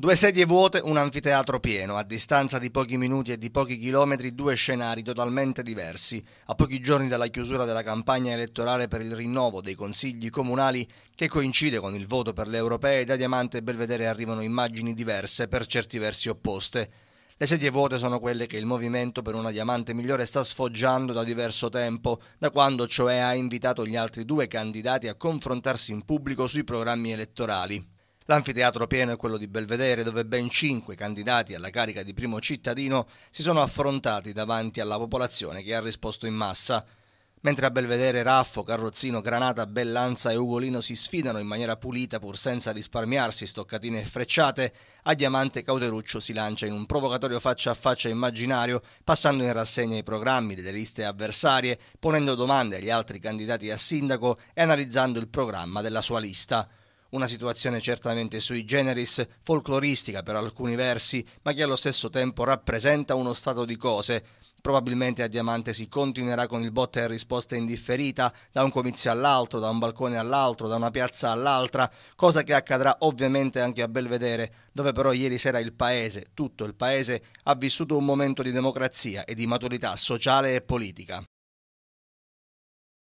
Due sedie vuote, un anfiteatro pieno, a distanza di pochi minuti e di pochi chilometri due scenari totalmente diversi, a pochi giorni dalla chiusura della campagna elettorale per il rinnovo dei consigli comunali che coincide con il voto per le europee, da Diamante e Belvedere arrivano immagini diverse, per certi versi opposte. Le sedie vuote sono quelle che il movimento per una diamante migliore sta sfoggiando da diverso tempo, da quando cioè ha invitato gli altri due candidati a confrontarsi in pubblico sui programmi elettorali. L'anfiteatro pieno è quello di Belvedere, dove ben cinque candidati alla carica di primo cittadino si sono affrontati davanti alla popolazione che ha risposto in massa. Mentre a Belvedere Raffo, Carrozzino, Granata, Bellanza e Ugolino si sfidano in maniera pulita pur senza risparmiarsi stoccatine e frecciate, a Diamante Cauteruccio si lancia in un provocatorio faccia a faccia immaginario, passando in rassegna i programmi delle liste avversarie, ponendo domande agli altri candidati a sindaco e analizzando il programma della sua lista. Una situazione certamente sui generis, folcloristica per alcuni versi, ma che allo stesso tempo rappresenta uno stato di cose. Probabilmente a Diamante si continuerà con il botta e risposta indifferita da un comizio all'altro, da un balcone all'altro, da una piazza all'altra, cosa che accadrà ovviamente anche a Belvedere, dove però ieri sera il paese, tutto il paese, ha vissuto un momento di democrazia e di maturità sociale e politica.